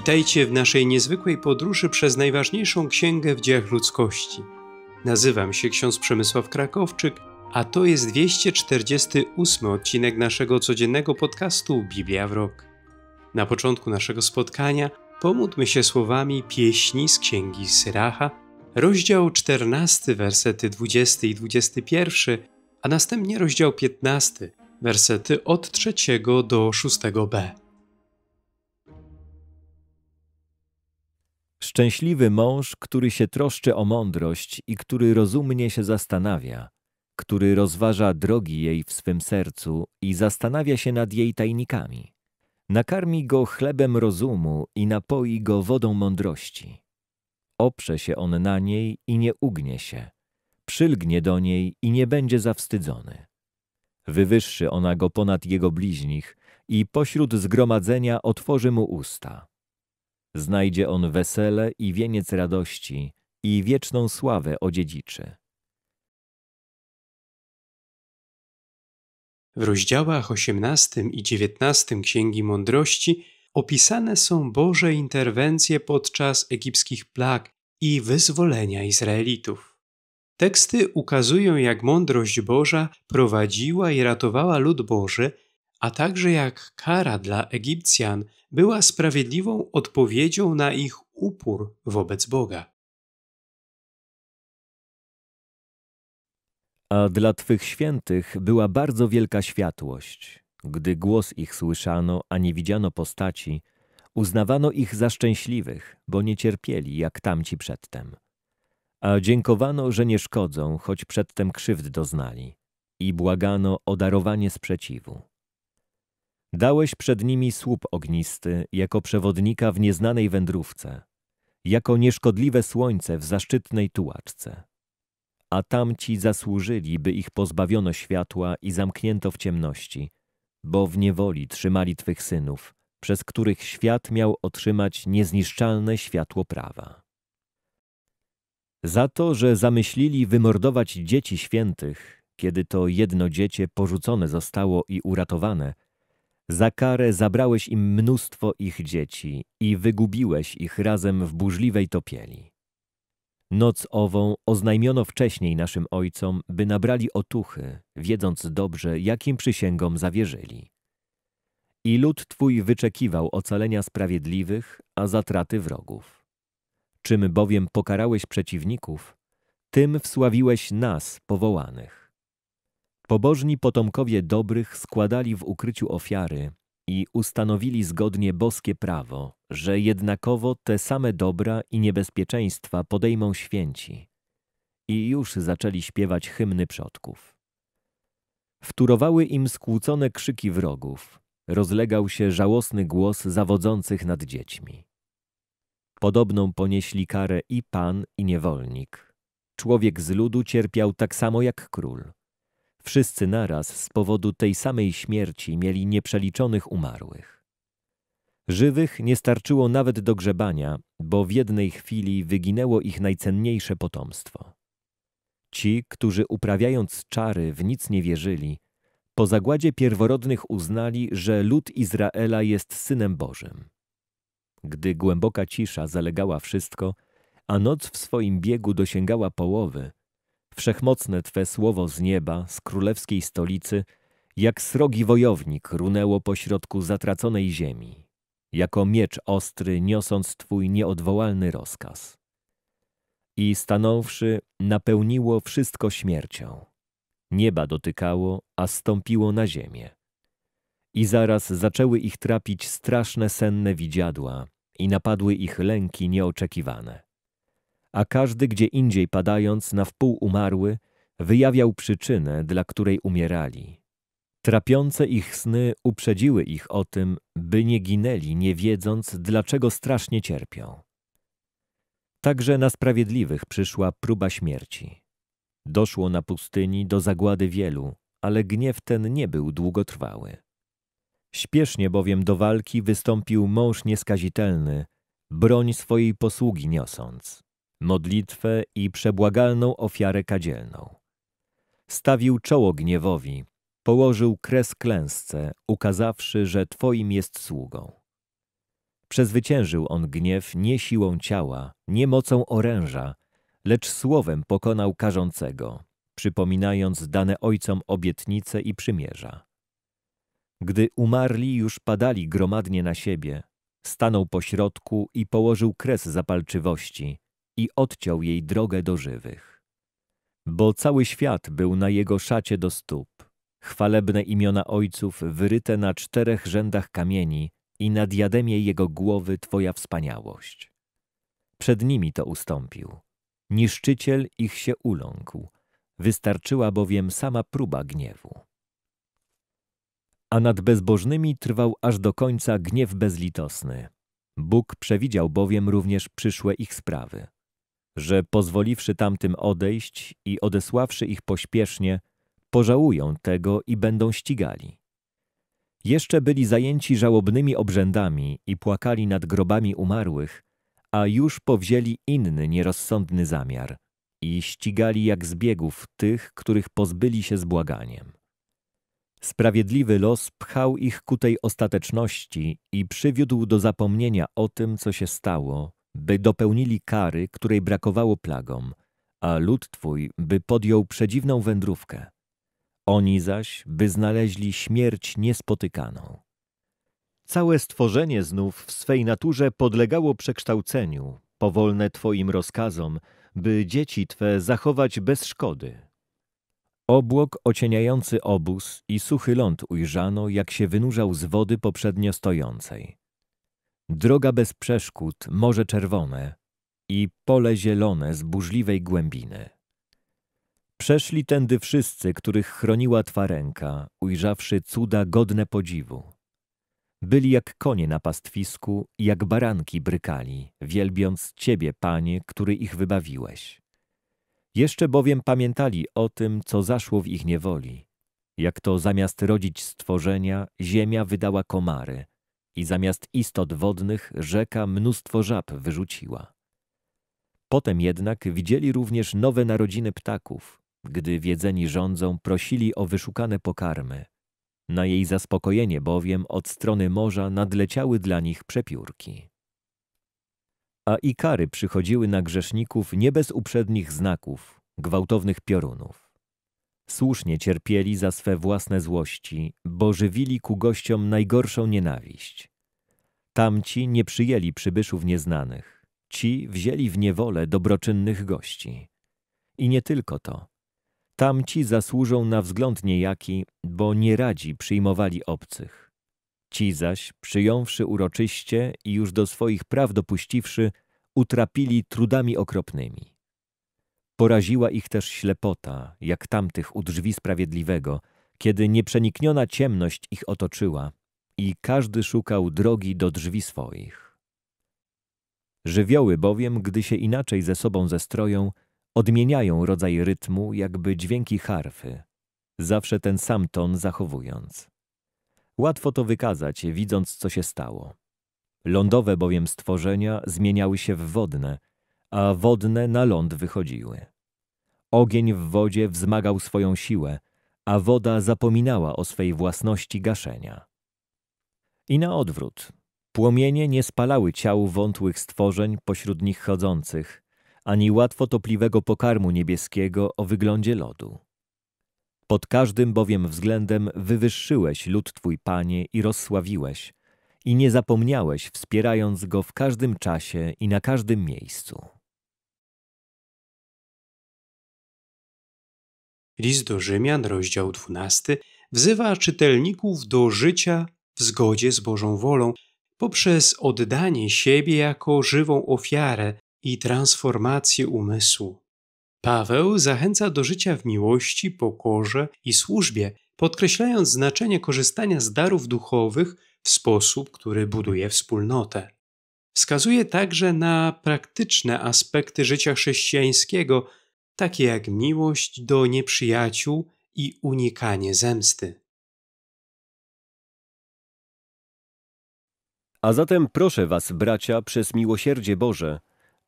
Witajcie w naszej niezwykłej podróży przez najważniejszą księgę w dziejach ludzkości. Nazywam się ksiądz Przemysław Krakowczyk, a to jest 248 odcinek naszego codziennego podcastu Biblia w Rok. Na początku naszego spotkania pomódmy się słowami pieśni z księgi Syracha, rozdział 14, wersety 20 i 21, a następnie rozdział 15, wersety od 3 do 6b. Szczęśliwy mąż, który się troszczy o mądrość i który rozumnie się zastanawia, który rozważa drogi jej w swym sercu i zastanawia się nad jej tajnikami. Nakarmi go chlebem rozumu i napoi go wodą mądrości. Oprze się on na niej i nie ugnie się. Przylgnie do niej i nie będzie zawstydzony. Wywyższy ona go ponad jego bliźnich i pośród zgromadzenia otworzy mu usta. Znajdzie on wesele i wieniec radości i wieczną sławę odziedziczy. W rozdziałach 18 i 19 Księgi Mądrości opisane są Boże interwencje podczas egipskich plag i wyzwolenia Izraelitów. Teksty ukazują, jak mądrość Boża prowadziła i ratowała lud Boży a także jak kara dla Egipcjan była sprawiedliwą odpowiedzią na ich upór wobec Boga. A dla Twych świętych była bardzo wielka światłość. Gdy głos ich słyszano, a nie widziano postaci, uznawano ich za szczęśliwych, bo nie cierpieli jak tamci przedtem. A dziękowano, że nie szkodzą, choć przedtem krzywd doznali, i błagano o darowanie sprzeciwu. Dałeś przed nimi słup ognisty, jako przewodnika w nieznanej wędrówce, jako nieszkodliwe słońce w zaszczytnej tułaczce. A tamci zasłużyli, by ich pozbawiono światła i zamknięto w ciemności, bo w niewoli trzymali Twych synów, przez których świat miał otrzymać niezniszczalne światło prawa. Za to, że zamyślili wymordować dzieci świętych, kiedy to jedno dziecię porzucone zostało i uratowane – za karę zabrałeś im mnóstwo ich dzieci i wygubiłeś ich razem w burzliwej topieli. Noc ową oznajmiono wcześniej naszym ojcom, by nabrali otuchy, wiedząc dobrze, jakim przysięgom zawierzyli. I lud Twój wyczekiwał ocalenia sprawiedliwych, a zatraty wrogów. Czym bowiem pokarałeś przeciwników, tym wsławiłeś nas powołanych. Pobożni potomkowie dobrych składali w ukryciu ofiary i ustanowili zgodnie boskie prawo, że jednakowo te same dobra i niebezpieczeństwa podejmą święci. I już zaczęli śpiewać hymny przodków. Wturowały im skłócone krzyki wrogów, rozlegał się żałosny głos zawodzących nad dziećmi. Podobną ponieśli karę i pan, i niewolnik. Człowiek z ludu cierpiał tak samo jak król. Wszyscy naraz z powodu tej samej śmierci mieli nieprzeliczonych umarłych. Żywych nie starczyło nawet do grzebania, bo w jednej chwili wyginęło ich najcenniejsze potomstwo. Ci, którzy uprawiając czary w nic nie wierzyli, po zagładzie pierworodnych uznali, że lud Izraela jest synem Bożym. Gdy głęboka cisza zalegała wszystko, a noc w swoim biegu dosięgała połowy, wszechmocne Twe słowo z nieba, z królewskiej stolicy, jak srogi wojownik runęło pośrodku zatraconej ziemi, jako miecz ostry niosąc Twój nieodwołalny rozkaz. I stanąwszy, napełniło wszystko śmiercią. Nieba dotykało, a stąpiło na ziemię. I zaraz zaczęły ich trapić straszne senne widziadła i napadły ich lęki nieoczekiwane a każdy gdzie indziej padając na wpół umarły, wyjawiał przyczynę, dla której umierali. Trapiące ich sny uprzedziły ich o tym, by nie ginęli, nie wiedząc, dlaczego strasznie cierpią. Także na sprawiedliwych przyszła próba śmierci. Doszło na pustyni do zagłady wielu, ale gniew ten nie był długotrwały. Śpiesznie bowiem do walki wystąpił mąż nieskazitelny, broń swojej posługi niosąc modlitwę i przebłagalną ofiarę kadzielną. Stawił czoło gniewowi, położył kres klęsce, ukazawszy, że Twoim jest sługą. Przezwyciężył on gniew nie siłą ciała, nie mocą oręża, lecz słowem pokonał karzącego, przypominając dane ojcom obietnice i przymierza. Gdy umarli już padali gromadnie na siebie, stanął pośrodku i położył kres zapalczywości, i odciął jej drogę do żywych. Bo cały świat był na jego szacie do stóp, chwalebne imiona ojców wyryte na czterech rzędach kamieni i na diademie jego głowy Twoja wspaniałość. Przed nimi to ustąpił. Niszczyciel ich się uląkł, wystarczyła bowiem sama próba gniewu. A nad bezbożnymi trwał aż do końca gniew bezlitosny. Bóg przewidział bowiem również przyszłe ich sprawy że pozwoliwszy tamtym odejść i odesławszy ich pośpiesznie, pożałują tego i będą ścigali. Jeszcze byli zajęci żałobnymi obrzędami i płakali nad grobami umarłych, a już powzięli inny nierozsądny zamiar i ścigali jak zbiegów tych, których pozbyli się z błaganiem. Sprawiedliwy los pchał ich ku tej ostateczności i przywiódł do zapomnienia o tym, co się stało by dopełnili kary, której brakowało plagom, a lud Twój by podjął przedziwną wędrówkę. Oni zaś by znaleźli śmierć niespotykaną. Całe stworzenie znów w swej naturze podlegało przekształceniu, powolne Twoim rozkazom, by dzieci Twe zachować bez szkody. Obłok ocieniający obóz i suchy ląd ujrzano, jak się wynurzał z wody poprzednio stojącej droga bez przeszkód, morze czerwone i pole zielone z burzliwej głębiny. Przeszli tędy wszyscy, których chroniła twa ręka, ujrzawszy cuda godne podziwu. Byli jak konie na pastwisku i jak baranki brykali, wielbiąc Ciebie, Panie, który ich wybawiłeś. Jeszcze bowiem pamiętali o tym, co zaszło w ich niewoli, jak to zamiast rodzić stworzenia, ziemia wydała komary, i zamiast istot wodnych rzeka mnóstwo żab wyrzuciła. Potem jednak widzieli również nowe narodziny ptaków, gdy wiedzeni rządzą prosili o wyszukane pokarmy. Na jej zaspokojenie bowiem od strony morza nadleciały dla nich przepiórki. A i kary przychodziły na grzeszników nie bez uprzednich znaków, gwałtownych piorunów. Słusznie cierpieli za swe własne złości, bo żywili ku gościom najgorszą nienawiść. Tamci nie przyjęli przybyszów nieznanych, ci wzięli w niewolę dobroczynnych gości. I nie tylko to. Tamci zasłużą na wzgląd niejaki, bo nie radzi przyjmowali obcych. Ci zaś, przyjąwszy uroczyście i już do swoich praw dopuściwszy, utrapili trudami okropnymi. Poraziła ich też ślepota, jak tamtych u drzwi sprawiedliwego, kiedy nieprzenikniona ciemność ich otoczyła i każdy szukał drogi do drzwi swoich. Żywioły bowiem, gdy się inaczej ze sobą zestroją, odmieniają rodzaj rytmu, jakby dźwięki harfy, zawsze ten sam ton zachowując. Łatwo to wykazać, widząc, co się stało. Lądowe bowiem stworzenia zmieniały się w wodne – a wodne na ląd wychodziły. Ogień w wodzie wzmagał swoją siłę, a woda zapominała o swej własności gaszenia. I na odwrót. Płomienie nie spalały ciał wątłych stworzeń pośród nich chodzących, ani łatwo topliwego pokarmu niebieskiego o wyglądzie lodu. Pod każdym bowiem względem wywyższyłeś lud Twój, Panie, i rozsławiłeś, i nie zapomniałeś, wspierając go w każdym czasie i na każdym miejscu. List do Rzymian, rozdział 12, wzywa czytelników do życia w zgodzie z Bożą wolą poprzez oddanie siebie jako żywą ofiarę i transformację umysłu. Paweł zachęca do życia w miłości, pokorze i służbie, podkreślając znaczenie korzystania z darów duchowych w sposób, który buduje wspólnotę. Wskazuje także na praktyczne aspekty życia chrześcijańskiego, takie jak miłość do nieprzyjaciół i unikanie zemsty. A zatem proszę was, bracia, przez miłosierdzie Boże,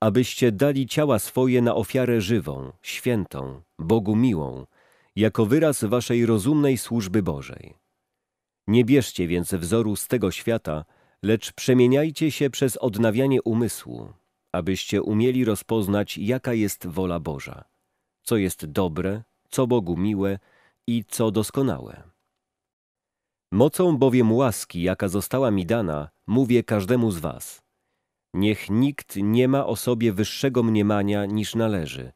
abyście dali ciała swoje na ofiarę żywą, świętą, Bogu miłą, jako wyraz waszej rozumnej służby Bożej. Nie bierzcie więc wzoru z tego świata, lecz przemieniajcie się przez odnawianie umysłu, abyście umieli rozpoznać, jaka jest wola Boża, co jest dobre, co Bogu miłe i co doskonałe. Mocą bowiem łaski, jaka została mi dana, mówię każdemu z was. Niech nikt nie ma o sobie wyższego mniemania niż należy,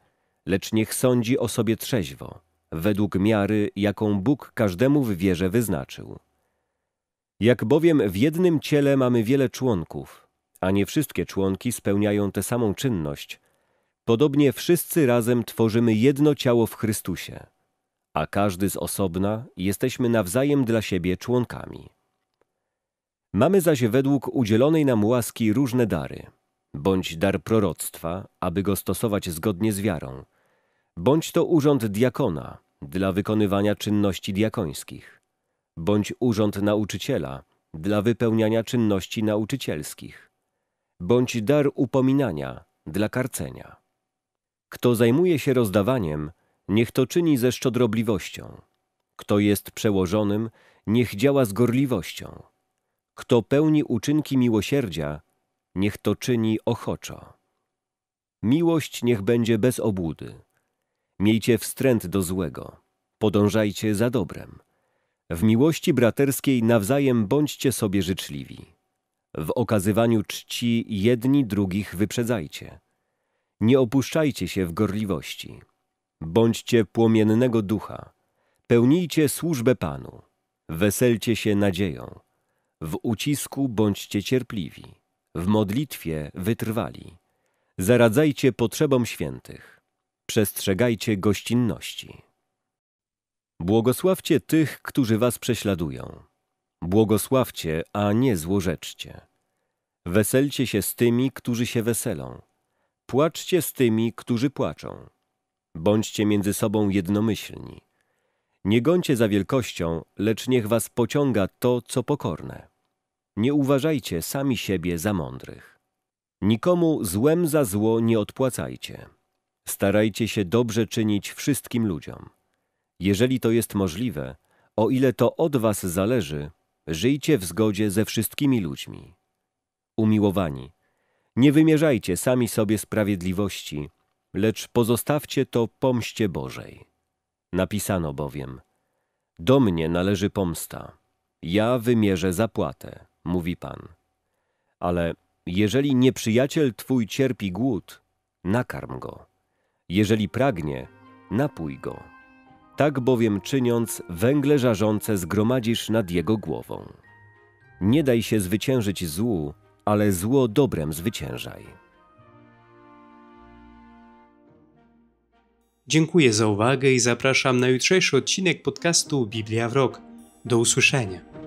lecz niech sądzi o sobie trzeźwo, według miary, jaką Bóg każdemu w wierze wyznaczył. Jak bowiem w jednym ciele mamy wiele członków, a nie wszystkie członki spełniają tę samą czynność – Podobnie wszyscy razem tworzymy jedno ciało w Chrystusie, a każdy z osobna jesteśmy nawzajem dla siebie członkami. Mamy zaś według udzielonej nam łaski różne dary, bądź dar proroctwa, aby go stosować zgodnie z wiarą, bądź to urząd diakona dla wykonywania czynności diakońskich, bądź urząd nauczyciela dla wypełniania czynności nauczycielskich, bądź dar upominania dla karcenia. Kto zajmuje się rozdawaniem, niech to czyni ze szczodrobliwością. Kto jest przełożonym, niech działa z gorliwością. Kto pełni uczynki miłosierdzia, niech to czyni ochoczo. Miłość niech będzie bez obłudy. Miejcie wstręt do złego, podążajcie za dobrem. W miłości braterskiej nawzajem bądźcie sobie życzliwi. W okazywaniu czci jedni drugich wyprzedzajcie. Nie opuszczajcie się w gorliwości. Bądźcie płomiennego ducha. Pełnijcie służbę Panu. Weselcie się nadzieją. W ucisku bądźcie cierpliwi. W modlitwie wytrwali. Zaradzajcie potrzebom świętych. Przestrzegajcie gościnności. Błogosławcie tych, którzy was prześladują. Błogosławcie, a nie złorzeczcie. Weselcie się z tymi, którzy się weselą płaczcie z tymi, którzy płaczą. Bądźcie między sobą jednomyślni. Nie gońcie za wielkością, lecz niech was pociąga to, co pokorne. Nie uważajcie sami siebie za mądrych. Nikomu złem za zło nie odpłacajcie. Starajcie się dobrze czynić wszystkim ludziom. Jeżeli to jest możliwe, o ile to od was zależy, żyjcie w zgodzie ze wszystkimi ludźmi. Umiłowani – nie wymierzajcie sami sobie sprawiedliwości, lecz pozostawcie to pomście Bożej. Napisano bowiem: Do mnie należy pomsta. Ja wymierzę zapłatę, mówi Pan. Ale jeżeli nieprzyjaciel twój cierpi głód, nakarm go. Jeżeli pragnie, napój go. Tak bowiem czyniąc, węgle żarzące zgromadzisz nad jego głową. Nie daj się zwyciężyć złu, ale zło dobrem zwyciężaj. Dziękuję za uwagę i zapraszam na jutrzejszy odcinek podcastu Biblia w Rok. Do usłyszenia.